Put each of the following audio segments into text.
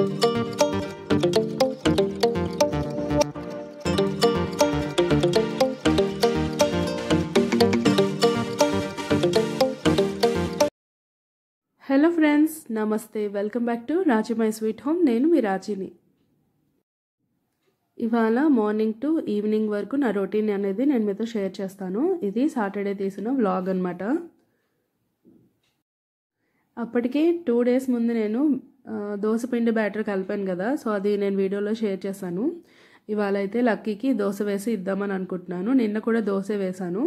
hello friends నమస్తే welcome back to Raji my sweet home నేను మీ రాజీని ఇవాళ మార్నింగ్ టు ఈవినింగ్ వరకు నా రొటీన్ అనేది నేను మీతో షేర్ చేస్తాను ఇది సాటర్డే తీసిన వ్లాగ్ అనమాట అప్పటికే టూ డేస్ ముందు నేను పిండి బ్యాటర్ కలిపాను కదా సో అది నేను వీడియోలో షేర్ చేశాను ఇవాళ అయితే లక్కీకి దోశ వేసి ఇద్దామని అనుకుంటున్నాను నిన్న కూడా దోశ వేశాను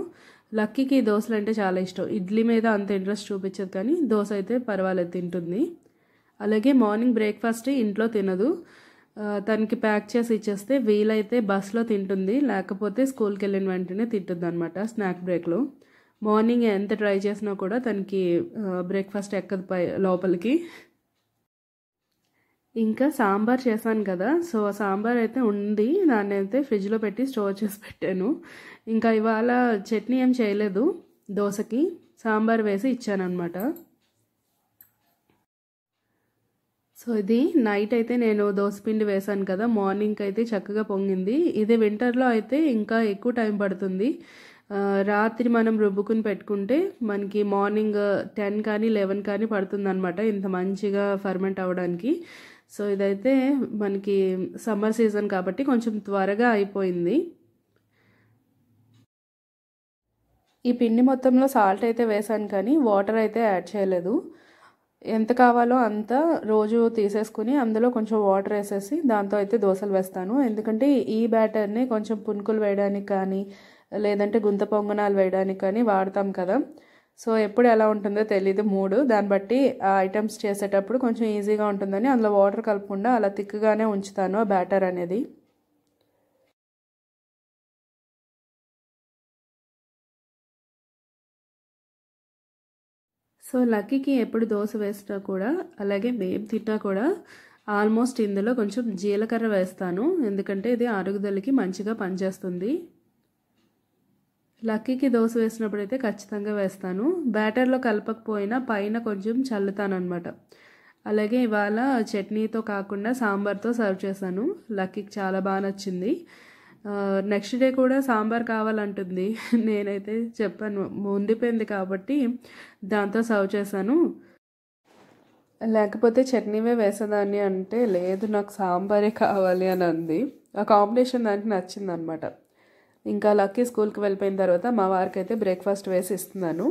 లక్కీకి దోశలు అంటే చాలా ఇష్టం ఇడ్లీ మీద అంత ఇంట్రెస్ట్ చూపించదు కానీ దోశ అయితే పర్వాలేదు తింటుంది అలాగే మార్నింగ్ బ్రేక్ఫాస్ట్ ఇంట్లో తినదు తనకి ప్యాక్ చేసి ఇచ్చేస్తే వీలైతే బస్లో తింటుంది లేకపోతే స్కూల్కి వెళ్ళిన వెంటనే తింటుంది అనమాట స్నాక్ బ్రేక్లో మార్నింగ్ ఎంత ట్రై చేసినా కూడా తనకి బ్రేక్ఫాస్ట్ ఎక్కదు పై లోపలికి ఇంకా సాంబార్ చేశాను కదా సో సాంబార్ అయితే ఉంది దాన్ని అయితే ఫ్రిడ్జ్లో పెట్టి స్టోర్ చేసి పెట్టాను ఇంకా ఇవాళ చట్నీ ఏం చేయలేదు దోశకి సాంబార్ వేసి ఇచ్చానమాట సో ఇది నైట్ అయితే నేను పిండి వేశాను కదా మార్నింగ్ అయితే చక్కగా పొంగింది ఇది వింటర్లో అయితే ఇంకా ఎక్కువ టైం పడుతుంది రాత్రి మనం రుబ్బుకుని పెట్టుకుంటే మనకి మార్నింగ్ టెన్ కానీ లెవెన్ కానీ పడుతుందనమాట ఇంత మంచిగా ఫర్మెంట్ అవ్వడానికి సో ఇదైతే మనకి సమ్మర్ సీజన్ కాబట్టి కొంచెం త్వరగా అయిపోయింది ఈ పిండి మొత్తంలో సాల్ట్ అయితే వేసాను కానీ వాటర్ అయితే యాడ్ చేయలేదు ఎంత కావాలో అంత రోజు తీసేసుకుని అందులో కొంచెం వాటర్ వేసేసి దాంతో అయితే దోశలు వేస్తాను ఎందుకంటే ఈ బ్యాటర్ని కొంచెం పునుకులు వేయడానికి కానీ లేదంటే గుంత పొంగనాలు వేయడానికి కానీ వాడతాం కదా సో ఎప్పుడు ఎలా ఉంటుందో తెలీదు మూడు దాన్ని బట్టి ఆ ఐటమ్స్ చేసేటప్పుడు కొంచెం ఈజీగా ఉంటుందని అందులో వాటర్ కలపకుండా అలా థిక్గానే ఉంచుతాను ఆ బ్యాటర్ అనేది సో లక్కీకి ఎప్పుడు దోశ వేసినా కూడా అలాగే మేము తిన్నా కూడా ఆల్మోస్ట్ ఇందులో కొంచెం జీలకర్ర వేస్తాను ఎందుకంటే ఇది అరుగుదలకి మంచిగా పనిచేస్తుంది లక్కీకి దోశ వేసినప్పుడు అయితే ఖచ్చితంగా వేస్తాను బ్యాటర్లో కలపకపోయినా పైన కొంచెం చల్లుతానమాట అలాగే ఇవాళ చట్నీతో కాకుండా సాంబార్తో సర్వ్ చేశాను లక్కీకి చాలా బాగా నచ్చింది నెక్స్ట్ డే కూడా సాంబార్ కావాలంటుంది నేనైతే చెప్పాను ఉండిపోయింది కాబట్టి దాంతో సర్వ్ చేశాను లేకపోతే చట్నీవే వేసేదాన్ని అంటే లేదు నాకు సాంబారే కావాలి అని అంది ఆ కాంబినేషన్ దానికి నచ్చింది అనమాట ఇంకా లక్కీ స్కూల్కి వెళ్ళిపోయిన తర్వాత మా వారికి అయితే బ్రేక్ఫాస్ట్ వేసి ఇస్తున్నాను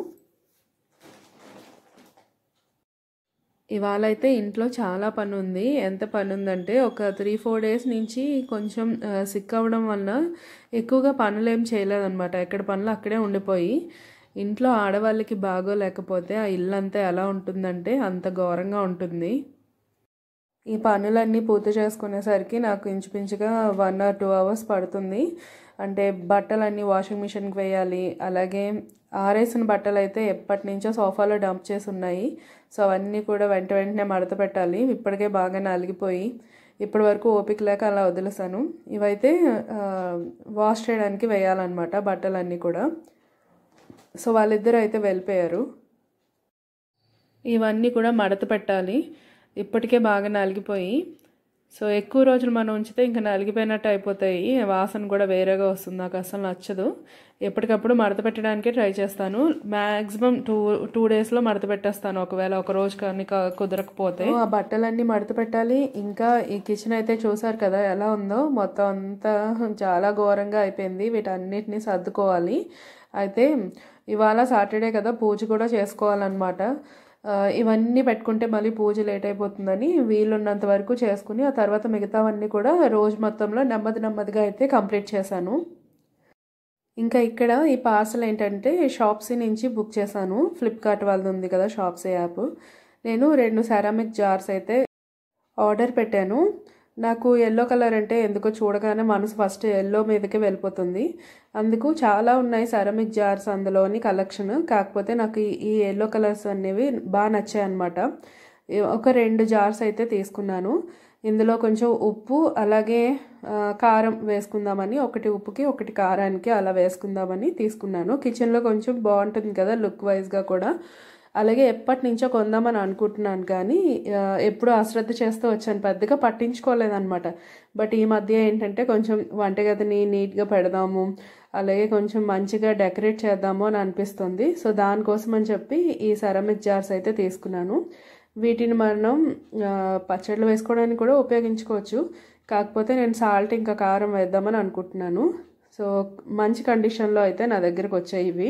ఇవాళ అయితే ఇంట్లో చాలా పని ఉంది ఎంత పని ఉందంటే ఒక త్రీ ఫోర్ డేస్ నుంచి కొంచెం సిక్ అవ్వడం వల్ల ఎక్కువగా పనులు ఏం చేయలేదన్నమాట ఎక్కడ పనులు అక్కడే ఉండిపోయి ఇంట్లో ఆడవాళ్ళకి బాగోలేకపోతే ఆ ఇల్లు అంతా ఎలా ఉంటుందంటే అంత ఘోరంగా ఉంటుంది ఈ పనులన్నీ పూర్తి చేసుకునేసరికి నాకు ఇంచుమించుగా వన్ ఆర్ టూ అవర్స్ పడుతుంది అంటే బట్టలన్నీ వాషింగ్ మిషన్కి వేయాలి అలాగే ఆరేసిన బట్టలు అయితే ఎప్పటి నుంచో సోఫాలో డంప్ చేసి ఉన్నాయి సో అవన్నీ కూడా వెంట వెంటనే మడత పెట్టాలి ఇప్పటికే బాగా నలిగిపోయి ఇప్పటి వరకు ఓపిక లేక అలా వదిలేసాను ఇవైతే వాష్ చేయడానికి వేయాలన్నమాట బట్టలన్నీ కూడా సో వాళ్ళిద్దరూ అయితే వెళ్ళిపోయారు ఇవన్నీ కూడా మడత పెట్టాలి ఇప్పటికే బాగా నలిగిపోయి సో ఎక్కువ రోజులు మనం ఉంచితే ఇంకా నలిగిపోయినట్టు అయిపోతాయి వాసన కూడా వేరేగా వస్తుంది నాకు అసలు నచ్చదు ఎప్పటికప్పుడు మడత పెట్టడానికే ట్రై చేస్తాను మ్యాక్సిమం టూ టూ డేస్లో మడత పెట్టేస్తాను ఒకవేళ ఒక రోజు కానీ కుదరకపోతే ఆ బట్టలన్నీ మడత పెట్టాలి ఇంకా ఈ కిచెన్ అయితే చూసారు కదా ఎలా ఉందో మొత్తం అంతా చాలా ఘోరంగా అయిపోయింది వీటన్నిటిని సర్దుకోవాలి అయితే ఇవాళ సాటర్డే కదా పూజ కూడా చేసుకోవాలన్నమాట ఇవన్నీ పెట్టుకుంటే మళ్ళీ పూజ లేట్ అయిపోతుందని వీలున్నంత వరకు చేసుకుని ఆ తర్వాత మిగతావన్నీ కూడా రోజు మొత్తంలో నెమ్మది నెమ్మదిగా అయితే కంప్లీట్ చేశాను ఇంకా ఇక్కడ ఈ పార్సల్ ఏంటంటే షాప్సీ నుంచి బుక్ చేశాను ఫ్లిప్కార్ట్ వాళ్ళది ఉంది కదా షాప్సీ యాప్ నేను రెండు సెరామిక్ జార్స్ అయితే ఆర్డర్ పెట్టాను నాకు ఎల్లో కలర్ అంటే ఎందుకో చూడగానే మనసు ఫస్ట్ ఎల్లో మీదకి వెళ్ళిపోతుంది అందుకు చాలా ఉన్నాయి సెరమిక్ జార్స్ అందులోని కలెక్షన్ కాకపోతే నాకు ఈ ఎల్లో కలర్స్ అనేవి బాగా నచ్చాయి అనమాట ఒక రెండు జార్స్ అయితే తీసుకున్నాను ఇందులో కొంచెం ఉప్పు అలాగే కారం వేసుకుందామని ఒకటి ఉప్పుకి ఒకటి కారానికి అలా వేసుకుందామని తీసుకున్నాను కిచెన్లో కొంచెం బాగుంటుంది కదా లుక్ వైజ్గా కూడా అలాగే ఎప్పటి నుంచో కొందామని అనుకుంటున్నాను కానీ ఎప్పుడూ అశ్రద్ధ చేస్తూ వచ్చాను పెద్దగా పట్టించుకోలేదన్నమాట బట్ ఈ మధ్య ఏంటంటే కొంచెం వంటగదిని నీట్గా పెడదాము అలాగే కొంచెం మంచిగా డెకరేట్ చేద్దాము అని అనిపిస్తుంది సో దానికోసం అని చెప్పి ఈ సెరామిక్ జార్స్ అయితే తీసుకున్నాను వీటిని మనం పచ్చళ్ళు వేసుకోవడానికి కూడా ఉపయోగించుకోవచ్చు కాకపోతే నేను సాల్ట్ ఇంకా కారం వేద్దామని అనుకుంటున్నాను సో మంచి కండిషన్లో అయితే నా దగ్గరకు వచ్చాయి ఇవి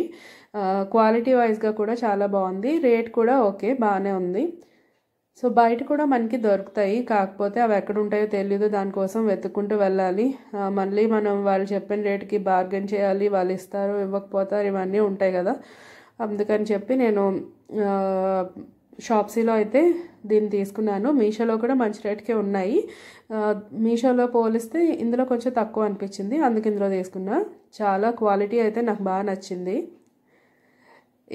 క్వాలిటీ వైజ్గా కూడా చాలా బాగుంది రేట్ కూడా ఓకే బాగానే ఉంది సో బయట కూడా మనకి దొరుకుతాయి కాకపోతే అవి ఎక్కడ ఉంటాయో తెలీదు దానికోసం వెతుక్కుంటూ వెళ్ళాలి మళ్ళీ మనం వాళ్ళు చెప్పిన రేటుకి బార్గెన్ చేయాలి వాళ్ళు ఇస్తారు ఇవ్వకపోతారు ఇవన్నీ ఉంటాయి కదా అందుకని చెప్పి నేను షాప్సీలో అయితే దీన్ని తీసుకున్నాను మీషోలో కూడా మంచి రేట్కే ఉన్నాయి మీషోలో పోలిస్తే ఇందులో కొంచెం తక్కువ అనిపించింది అందుకు ఇందులో తీసుకున్నా చాలా క్వాలిటీ అయితే నాకు బాగా నచ్చింది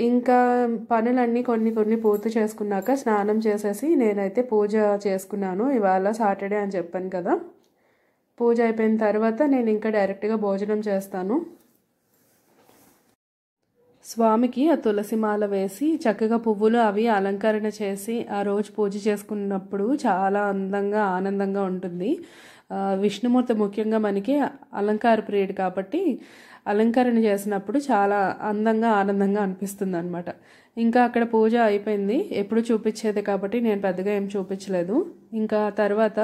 ఇంకా పనులన్నీ కొన్ని కొన్ని పూర్తి చేసుకున్నాక స్నానం చేసేసి నేనైతే పూజ చేసుకున్నాను ఇవాళ సాటర్డే అని చెప్పాను కదా పూజ అయిపోయిన తర్వాత నేను ఇంకా డైరెక్ట్గా భోజనం చేస్తాను స్వామికి ఆ తులసిమాల వేసి చక్కగా పువ్వులు అవి అలంకరణ చేసి ఆ రోజు పూజ చేసుకున్నప్పుడు చాలా అందంగా ఆనందంగా ఉంటుంది విష్ణుమూర్తి ముఖ్యంగా మనకి అలంకార ప్రియుడు కాబట్టి అలంకరణ చేసినప్పుడు చాలా అందంగా ఆనందంగా అనిపిస్తుంది అనమాట ఇంకా అక్కడ పూజ అయిపోయింది ఎప్పుడు చూపించేది కాబట్టి నేను పెద్దగా ఏం చూపించలేదు ఇంకా తర్వాత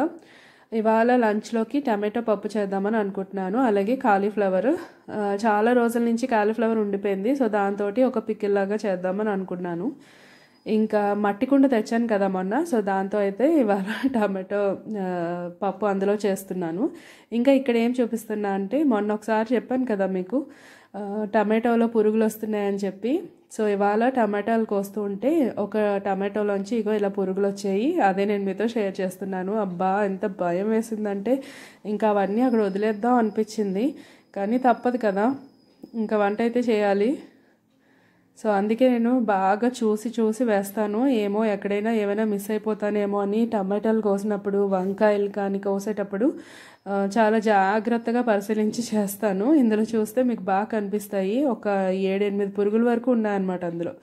ఇవాళ లంచ్లోకి టమాటో పప్పు చేద్దామని అనుకుంటున్నాను అలాగే కాలీఫ్లవర్ చాలా రోజుల నుంచి కాలీఫ్లవర్ ఉండిపోయింది సో దాంతో ఒక పిక్కిల్లాగా చేద్దామని అనుకుంటున్నాను ఇంకా మట్టి కుండ తెచ్చాను కదా మొన్న సో దాంతో అయితే ఇవాళ టమాటో పప్పు అందులో చేస్తున్నాను ఇంకా ఇక్కడ ఏం చూపిస్తున్నా అంటే మొన్న ఒకసారి చెప్పాను కదా మీకు టమాటోలో పురుగులు వస్తున్నాయని చెప్పి సో ఇవాళ టమాటాలు కోస్తూ ఉంటే ఒక టమాటోలోంచి ఇగో ఇలా పురుగులు వచ్చాయి అదే నేను మీతో షేర్ చేస్తున్నాను అబ్బా ఎంత భయం వేసిందంటే ఇంకా అవన్నీ అక్కడ వదిలేద్దాం అనిపించింది కానీ తప్పదు కదా ఇంకా వంట అయితే చేయాలి సో అందుకే నేను బాగా చూసి చూసి వేస్తాను ఏమో ఎక్కడైనా ఏమైనా మిస్ అయిపోతానేమో అని టమాటాలు కోసినప్పుడు వంకాయలు కానీ కోసేటప్పుడు చాలా జాగ్రత్తగా పరిశీలించి చేస్తాను ఇందులో చూస్తే మీకు బాగా కనిపిస్తాయి ఒక ఏడెనిమిది పురుగుల వరకు ఉన్నాయన్నమాట అందులో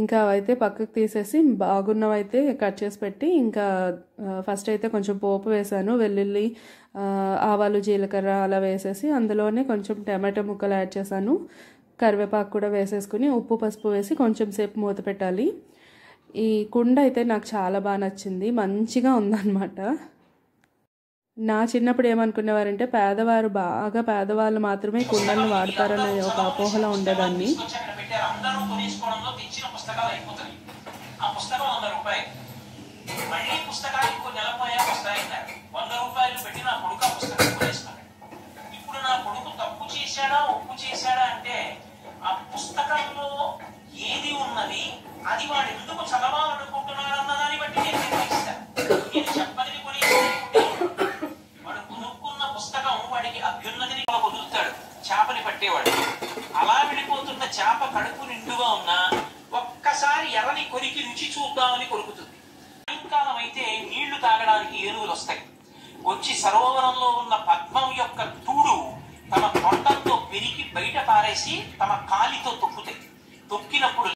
ఇంకా అవైతే పక్కకు తీసేసి బాగున్నవైతే కట్ చేసి పెట్టి ఇంకా ఫస్ట్ అయితే కొంచెం పోపు వేసాను వెల్లుల్లి ఆవాలు జీలకర్ర అలా వేసేసి అందులోనే కొంచెం టమాటో ముక్కలు యాడ్ చేశాను కరివేపాకు కూడా వేసేసుకుని ఉప్పు పసుపు వేసి కొంచెం సేపు మూత పెట్టాలి ఈ కుండ అయితే నాకు చాలా బాగా నచ్చింది మంచిగా ఉందన్నమాట నా చిన్నప్పుడు ఏమనుకునేవారంటే పేదవారు బాగా పేదవాళ్ళు మాత్రమే కుండలను వాడతారనే ఒక అపోహలో ఉండేదాన్ని పుస్తకాలు ఆ పుస్తకంలో ఏది ఉన్నది అది వాడు ఎందుకు చదవాలనుకుంటున్నాడు అన్న దాన్ని బట్టి నేను నిర్ణయిస్తాను నేను చెప్పదిని వాడు కొనుక్కున్న పుస్తకం వాడికి అభ్యున్నతిని కుదురుతాడు చేపని పట్టేవాడు అలా వెళ్ళిపోతున్న చేప కడుపు నిండుగా ఉన్నా ఒక్కసారి ఎర్రని కొరికి రుచి చూద్దామని కొరుకుతుంది సాయంకాలం అయితే నీళ్లు తాగడానికి ఏనుగులు వస్తాయి వచ్చి సరోవరంలో ఉన్న పద్మం యొక్క తూడు తమ కొండ పెరిగి బయట పారేసి తమ కాలితో తొక్కుతాయి తొక్కినప్పుడు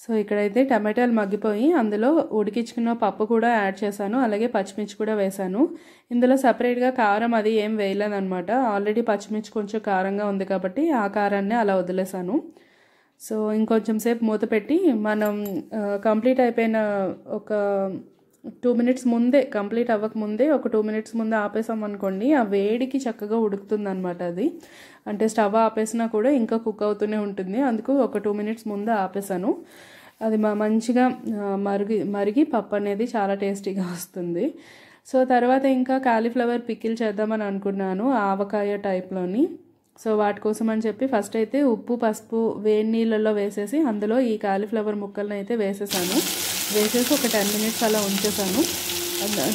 సో ఇక్కడైతే టమాటాలు మగ్గిపోయి అందులో ఉడికించుకున్న పప్పు కూడా యాడ్ చేశాను అలాగే పచ్చిమిర్చి కూడా వేశాను ఇందులో సపరేట్గా కారం అది ఏం వేయలేదనమాట ఆల్రెడీ పచ్చిమిర్చి కొంచెం కారంగా ఉంది కాబట్టి ఆ కారాన్ని అలా వదిలేశాను సో ఇంకొంచెం సేపు మూత పెట్టి మనం కంప్లీట్ అయిపోయిన ఒక టూ మినిట్స్ ముందే కంప్లీట్ అవ్వకముందే ఒక టూ మినిట్స్ ముందే ఆపేసాం అనుకోండి ఆ వేడికి చక్కగా ఉడుకుతుంది అనమాట అది అంటే స్టవ్ ఆపేసినా కూడా ఇంకా కుక్ అవుతూనే ఉంటుంది అందుకు ఒక టూ మినిట్స్ ముందే ఆపేసాను అది మంచిగా మరిగి మరిగి పప్పు అనేది చాలా టేస్టీగా వస్తుంది సో తర్వాత ఇంకా కాలీఫ్లవర్ పికిల్ చేద్దామని అనుకున్నాను ఆవకాయ టైప్లోని సో వాటి కోసం అని చెప్పి ఫస్ట్ అయితే ఉప్పు పసుపు వేడి నీళ్ళల్లో వేసేసి అందులో ఈ కాలీఫ్లవర్ ముక్కలను అయితే వేసేసాను వేసేసి ఒక టెన్ మినిట్స్ అలా ఉంచేసాను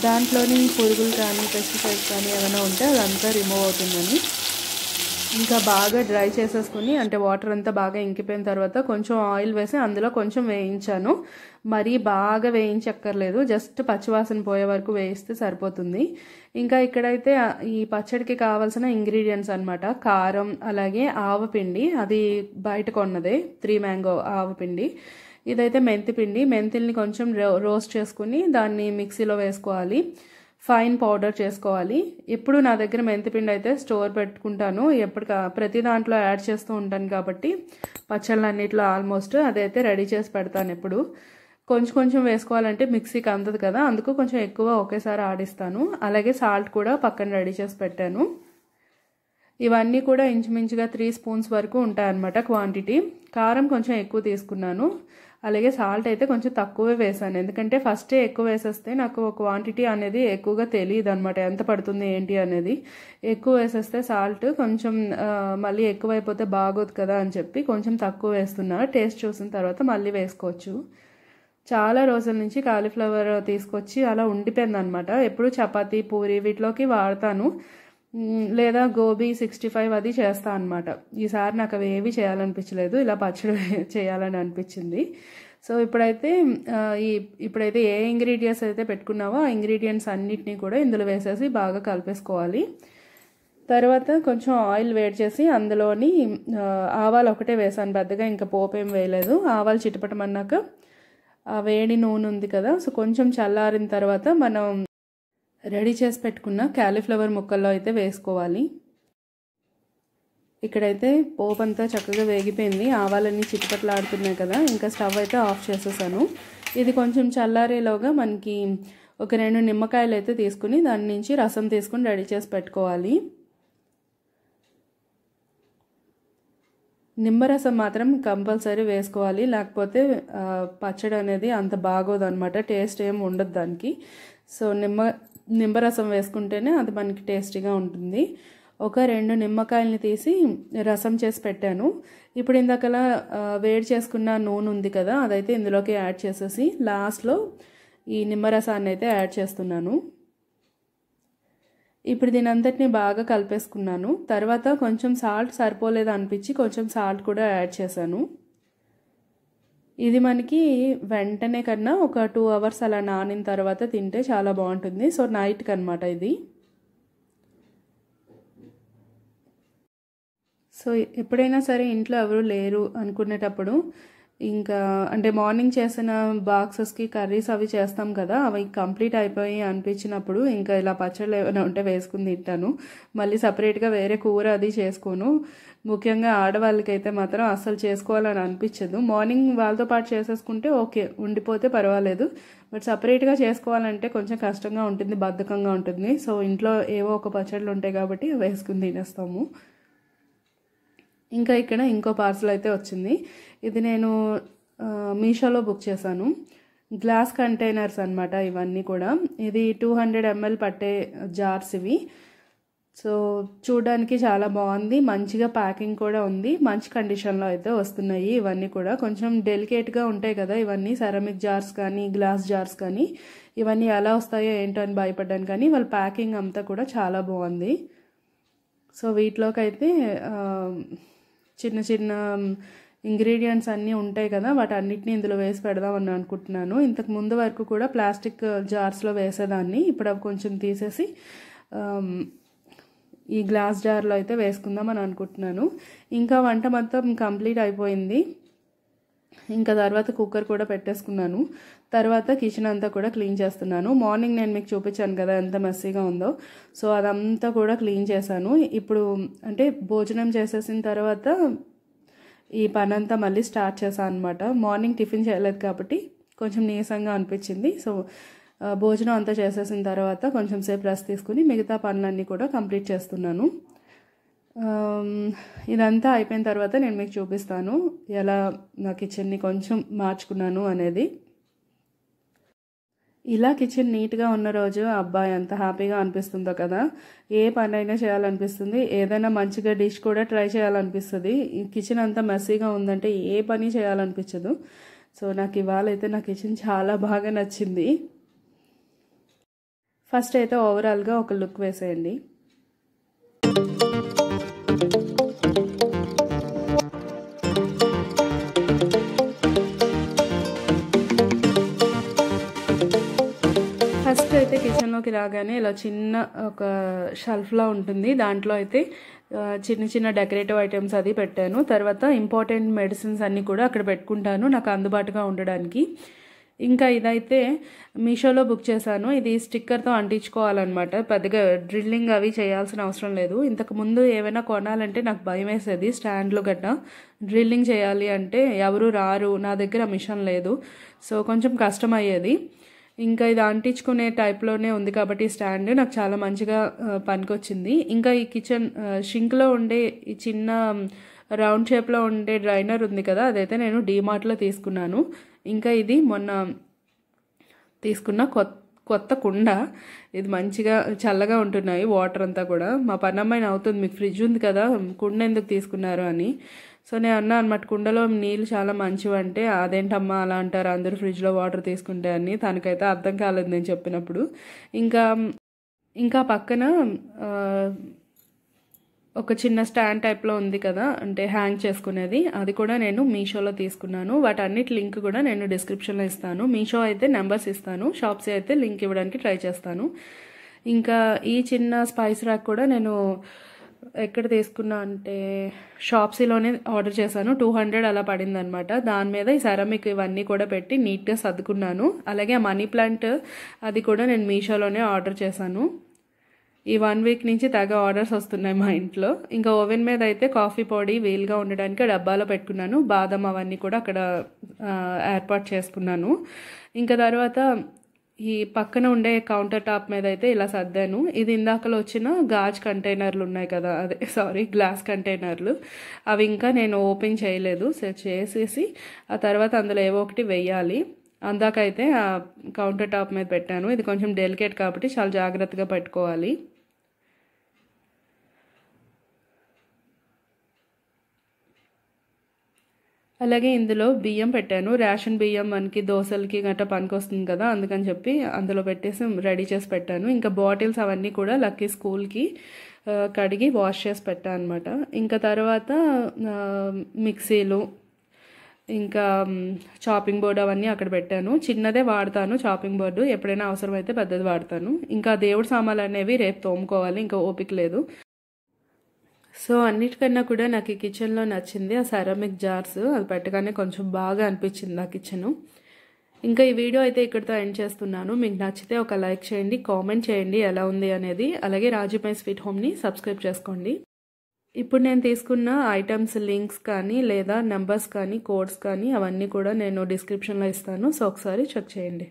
దాంట్లోని పురుగులు కానీ పెస్టిసైడ్స్ కానీ ఏమైనా ఉంటే అదంతా రిమూవ్ అవుతుందని ఇంకా బాగా డ్రై చేసేసుకుని అంటే వాటర్ అంతా బాగా ఇంకిపోయిన తర్వాత కొంచెం ఆయిల్ వేసి అందులో కొంచెం వేయించాను మరీ బాగా వేయించక్కర్లేదు జస్ట్ పచ్చివాసన పోయే వరకు వేయిస్తే సరిపోతుంది ఇంకా ఇక్కడైతే ఈ పచ్చడికి కావాల్సిన ఇంగ్రీడియంట్స్ అనమాట కారం అలాగే ఆవపిండి అది బయట కొన్నదే త్రీ మ్యాంగో ఆవపిండి ఇదైతే మెంతి పిండి మెంతిల్ని కొంచెం రోస్ట్ చేసుకుని దాన్ని మిక్సీలో వేసుకోవాలి ఫైన్ పౌడర్ చేసుకోవాలి ఎప్పుడు నా దగ్గర మెంతిపిండి అయితే స్టోర్ పెట్టుకుంటాను ఎప్పుడు ప్రతి దాంట్లో యాడ్ చేస్తూ ఉంటాను కాబట్టి పచ్చళ్ళు అన్నిట్లో ఆల్మోస్ట్ అదైతే రెడీ చేసి పెడతాను ఎప్పుడు కొంచెం కొంచెం వేసుకోవాలంటే మిక్సీకి అందదు కదా అందుకు కొంచెం ఎక్కువ ఒకేసారి ఆడిస్తాను అలాగే సాల్ట్ కూడా పక్కన రెడీ చేసి పెట్టాను ఇవన్నీ కూడా ఇంచుమించుగా త్రీ స్పూన్స్ వరకు ఉంటాయన్నమాట క్వాంటిటీ కారం కొంచెం ఎక్కువ తీసుకున్నాను అలాగే సాల్ట్ అయితే కొంచెం తక్కువే వేసాను ఎందుకంటే ఫస్టే ఎక్కువ వేసేస్తే నాకు క్వాంటిటీ అనేది ఎక్కువగా తెలియదు అనమాట ఎంత పడుతుంది ఏంటి అనేది ఎక్కువ వేసేస్తే సాల్ట్ కొంచెం మళ్ళీ ఎక్కువైపోతే బాగోదు కదా అని చెప్పి కొంచెం తక్కువ వేస్తున్నా టేస్ట్ చూసిన తర్వాత మళ్ళీ వేసుకోవచ్చు చాలా రోజుల నుంచి కాలీఫ్లవర్ తీసుకొచ్చి అలా ఉండిపోయింది అనమాట ఎప్పుడు చపాతీ పూరి వీటిలోకి వాడతాను లేదా గోబీ సిక్స్టీ ఫైవ్ అది చేస్తా అనమాట ఈసారి నాకు అవి ఏవి చేయాలనిపించలేదు ఇలా పచ్చడి చేయాలని అనిపించింది సో ఇప్పుడైతే ఈ ఇప్పుడైతే ఏ ఇంగ్రీడియంట్స్ అయితే పెట్టుకున్నావో ఆ ఇంగ్రీడియంట్స్ అన్నిటినీ కూడా ఇందులో వేసేసి బాగా కలిపేసుకోవాలి తర్వాత కొంచెం ఆయిల్ వేడి చేసి అందులోని ఆవాలు ఒకటే వేసాను పెద్దగా ఇంకా పోపు ఏం వేయలేదు ఆవాలు చిటపటమన్నాక ఆ వేడి నూనె ఉంది కదా సో కొంచెం చల్లారిన తర్వాత మనం రెడీ చేసి పెట్టుకున్న క్యాలీఫ్లవర్ ముక్కల్లో అయితే వేసుకోవాలి ఇక్కడైతే పోపు అంతా చక్కగా వేగిపోయింది ఆవాలన్నీ ఆడుతున్నాయి కదా ఇంకా స్టవ్ అయితే ఆఫ్ చేసేసాను ఇది కొంచెం చల్లారేలోగా మనకి ఒక రెండు నిమ్మకాయలు అయితే తీసుకుని దాని నుంచి రసం తీసుకుని రెడీ చేసి పెట్టుకోవాలి నిమ్మరసం మాత్రం కంపల్సరీ వేసుకోవాలి లేకపోతే పచ్చడి అనేది అంత బాగోదు అనమాట టేస్ట్ ఏం ఉండదు దానికి సో నిమ్మ నిమ్మరసం వేసుకుంటేనే అది మనకి టేస్టీగా ఉంటుంది ఒక రెండు నిమ్మకాయలని తీసి రసం చేసి పెట్టాను ఇప్పుడు ఇందాకలా వేడి చేసుకున్న నూనె ఉంది కదా అదైతే ఇందులోకి యాడ్ చేసేసి లాస్ట్లో ఈ నిమ్మరసాన్ని అయితే యాడ్ చేస్తున్నాను ఇప్పుడు దీని బాగా కలిపేసుకున్నాను తర్వాత కొంచెం సాల్ట్ సరిపోలేదు అనిపించి కొంచెం సాల్ట్ కూడా యాడ్ చేశాను ఇది మనకి వెంటనే కన్నా ఒక టూ అవర్స్ అలా నానిన తర్వాత తింటే చాలా బాగుంటుంది సో నైట్కి అనమాట ఇది సో ఎప్పుడైనా సరే ఇంట్లో ఎవరు లేరు అనుకునేటప్పుడు ఇంకా అంటే మార్నింగ్ చేసిన బాక్సెస్కి కర్రీస్ అవి చేస్తాం కదా అవి కంప్లీట్ అయిపోయి అనిపించినప్పుడు ఇంకా ఇలా పచ్చళ్ళు ఏమైనా ఉంటే వేసుకుని తింటాను మళ్ళీ సపరేట్గా వేరే కూర అది చేసుకోను ముఖ్యంగా ఆడవాళ్ళకైతే మాత్రం అస్సలు చేసుకోవాలని అనిపించదు మార్నింగ్ వాళ్ళతో పాటు చేసేసుకుంటే ఓకే ఉండిపోతే పర్వాలేదు బట్ సపరేట్గా చేసుకోవాలంటే కొంచెం కష్టంగా ఉంటుంది బద్ధకంగా ఉంటుంది సో ఇంట్లో ఏవో ఒక పచ్చళ్ళు ఉంటాయి కాబట్టి వేసుకుని తినేస్తాము ఇంకా ఇక్కడ ఇంకో పార్సల్ అయితే వచ్చింది ఇది నేను మీషోలో బుక్ చేశాను గ్లాస్ కంటైనర్స్ అనమాట ఇవన్నీ కూడా ఇది టూ హండ్రెడ్ ఎంఎల్ పట్టే జార్స్ ఇవి సో చూడడానికి చాలా బాగుంది మంచిగా ప్యాకింగ్ కూడా ఉంది మంచి కండిషన్లో అయితే వస్తున్నాయి ఇవన్నీ కూడా కొంచెం డెలికేట్గా ఉంటాయి కదా ఇవన్నీ సెరమిక్ జార్స్ కానీ గ్లాస్ జార్స్ కానీ ఇవన్నీ ఎలా వస్తాయో ఏంటో అని భయపడ్డాను కానీ వాళ్ళ ప్యాకింగ్ అంతా కూడా చాలా బాగుంది సో వీటిలోకైతే చిన్న చిన్న ఇంగ్రీడియంట్స్ అన్నీ ఉంటాయి కదా వాటి అన్నిటిని ఇందులో వేసి పెడదామని అనుకుంటున్నాను ఇంతకు ముందు వరకు కూడా ప్లాస్టిక్ జార్స్లో వేసేదాన్ని ఇప్పుడు అవి కొంచెం తీసేసి ఈ గ్లాస్ జార్లో అయితే వేసుకుందామని అనుకుంటున్నాను ఇంకా వంట మొత్తం కంప్లీట్ అయిపోయింది ఇంకా తర్వాత కుక్కర్ కూడా పెట్టేసుకున్నాను తర్వాత కిచెన్ అంతా కూడా క్లీన్ చేస్తున్నాను మార్నింగ్ నేను మీకు చూపించాను కదా ఎంత మెస్సీగా ఉందో సో అదంతా కూడా క్లీన్ చేశాను ఇప్పుడు అంటే భోజనం చేసేసిన తర్వాత ఈ పనంతా మళ్ళీ స్టార్ట్ చేశాను అనమాట మార్నింగ్ టిఫిన్ చేయలేదు కాబట్టి కొంచెం నీరసంగా అనిపించింది సో భోజనం అంతా చేసేసిన తర్వాత కొంచెం సేపు రెస్ట్ తీసుకుని మిగతా పనులన్నీ కూడా కంప్లీట్ చేస్తున్నాను ఇదంతా అయిపోయిన తర్వాత నేను మీకు చూపిస్తాను ఎలా నా కిచెన్ని కొంచెం మార్చుకున్నాను అనేది ఇలా కిచెన్ నీట్గా ఉన్న రోజు అబ్బాయి ఎంత హ్యాపీగా అనిపిస్తుందో కదా ఏ పని అయినా చేయాలనిపిస్తుంది ఏదైనా మంచిగా డిష్ కూడా ట్రై చేయాలనిపిస్తుంది కిచెన్ అంతా మెస్సీగా ఉందంటే ఏ పని చేయాలనిపించదు సో నాకు ఇవాళ అయితే నా కిచెన్ చాలా బాగా నచ్చింది ఫస్ట్ అయితే ఓవరాల్గా ఒక లుక్ వేసేయండి కిచెన్లోకి రాగానే ఇలా చిన్న ఒక షెల్ఫ్లా ఉంటుంది దాంట్లో అయితే చిన్న చిన్న డెకరేటివ్ ఐటమ్స్ అది పెట్టాను తర్వాత ఇంపార్టెంట్ మెడిసిన్స్ అన్నీ కూడా అక్కడ పెట్టుకుంటాను నాకు అందుబాటుగా ఉండడానికి ఇంకా ఇదైతే మీషోలో బుక్ చేశాను ఇది స్టిక్కర్తో అంటించుకోవాలన్నమాట పెద్దగా డ్రిల్లింగ్ అవి చేయాల్సిన అవసరం లేదు ఇంతకుముందు ఏమైనా కొనాలంటే నాకు భయం వేసేది స్టాండ్లు గట్రా డ్రిల్లింగ్ చేయాలి అంటే ఎవరు రారు నా దగ్గర మిషన్ లేదు సో కొంచెం కష్టం అయ్యేది ఇంకా ఇది అంటించుకునే టైప్లోనే ఉంది కాబట్టి స్టాండ్ నాకు చాలా మంచిగా పనికొచ్చింది ఇంకా ఈ కిచెన్ షింక్లో ఉండే ఈ చిన్న రౌండ్ షేప్లో ఉండే డ్రైనర్ ఉంది కదా అదైతే నేను డీమార్ట్లో తీసుకున్నాను ఇంకా ఇది మొన్న తీసుకున్న కొత్త కొత్త కుండ ఇది మంచిగా చల్లగా ఉంటున్నాయి వాటర్ అంతా కూడా మా పన్నమ్మాయిని అవుతుంది మీకు ఫ్రిడ్జ్ ఉంది కదా కుండ ఎందుకు తీసుకున్నారు అని సో నేను అన్నా అనమాట కుండలో నీళ్ళు చాలా మంచివి అంటే అదేంటమ్మా అలా అంటారు అందరూ ఫ్రిడ్జ్లో వాటర్ తీసుకుంటే అని తనకైతే అర్థం కాలేదు నేను చెప్పినప్పుడు ఇంకా ఇంకా పక్కన ఒక చిన్న స్టాండ్ టైప్లో ఉంది కదా అంటే హ్యాంగ్ చేసుకునేది అది కూడా నేను మీషోలో తీసుకున్నాను వాటన్నిటి లింక్ కూడా నేను డిస్క్రిప్షన్లో ఇస్తాను మీషో అయితే నెంబర్స్ ఇస్తాను షాప్స్ అయితే లింక్ ఇవ్వడానికి ట్రై చేస్తాను ఇంకా ఈ చిన్న స్పైస్ ర్యాక్ కూడా నేను ఎక్కడ తీసుకున్నా అంటే షాప్సీలోనే ఆర్డర్ చేశాను టూ హండ్రెడ్ అలా పడింది అనమాట దాని మీద ఈ సెరామిక్ ఇవన్నీ కూడా పెట్టి నీట్గా సర్దుకున్నాను అలాగే మనీ ప్లాంట్ అది కూడా నేను మీషోలోనే ఆర్డర్ చేశాను ఈ వన్ వీక్ నుంచి తెగ ఆర్డర్స్ వస్తున్నాయి మా ఇంట్లో ఇంకా ఓవెన్ మీద అయితే కాఫీ పొడి వీలుగా ఉండడానికి డబ్బాలో పెట్టుకున్నాను బాదం అవన్నీ కూడా అక్కడ ఏర్పాటు చేసుకున్నాను ఇంకా తర్వాత ఈ పక్కన ఉండే కౌంటర్ టాప్ మీద అయితే ఇలా సర్దాను ఇది ఇందాకలో వచ్చిన గాజ్ కంటైనర్లు ఉన్నాయి కదా అదే సారీ గ్లాస్ కంటైనర్లు అవి ఇంకా నేను ఓపెన్ చేయలేదు చేసేసి ఆ తర్వాత అందులో ఏవో ఒకటి వెయ్యాలి అందాకైతే కౌంటర్ టాప్ మీద పెట్టాను ఇది కొంచెం డెలికేట్ కాబట్టి చాలా జాగ్రత్తగా పెట్టుకోవాలి అలాగే ఇందులో బియ్యం పెట్టాను రేషన్ బియ్యం మనకి దోశలకి గట్రా వస్తుంది కదా అందుకని చెప్పి అందులో పెట్టేసి రెడీ చేసి పెట్టాను ఇంకా బాటిల్స్ అవన్నీ కూడా లక్కీ స్కూల్కి కడిగి వాష్ చేసి పెట్టాను అనమాట ఇంకా తర్వాత మిక్సీలు ఇంకా చాపింగ్ బోర్డు అవన్నీ అక్కడ పెట్టాను చిన్నదే వాడతాను చాపింగ్ బోర్డు ఎప్పుడైనా అవసరమైతే పెద్దది వాడతాను ఇంకా దేవుడు సామాన్లు అనేవి రేపు తోముకోవాలి ఇంకా ఓపిక లేదు సో అన్నిటికన్నా కూడా నాకు ఈ కిచెన్లో నచ్చింది ఆ సెరామిక్ జార్స్ అది పెట్టగానే కొంచెం బాగా అనిపించింది ఆ కిచెను ఇంకా ఈ వీడియో అయితే ఇక్కడితో ఎండ్ చేస్తున్నాను మీకు నచ్చితే ఒక లైక్ చేయండి కామెంట్ చేయండి ఎలా ఉంది అనేది అలాగే రాజీపై స్వీట్ హోమ్ని సబ్స్క్రైబ్ చేసుకోండి ఇప్పుడు నేను తీసుకున్న ఐటమ్స్ లింక్స్ కానీ లేదా నెంబర్స్ కానీ కోడ్స్ కానీ అవన్నీ కూడా నేను డిస్క్రిప్షన్లో ఇస్తాను సో ఒకసారి చెక్ చేయండి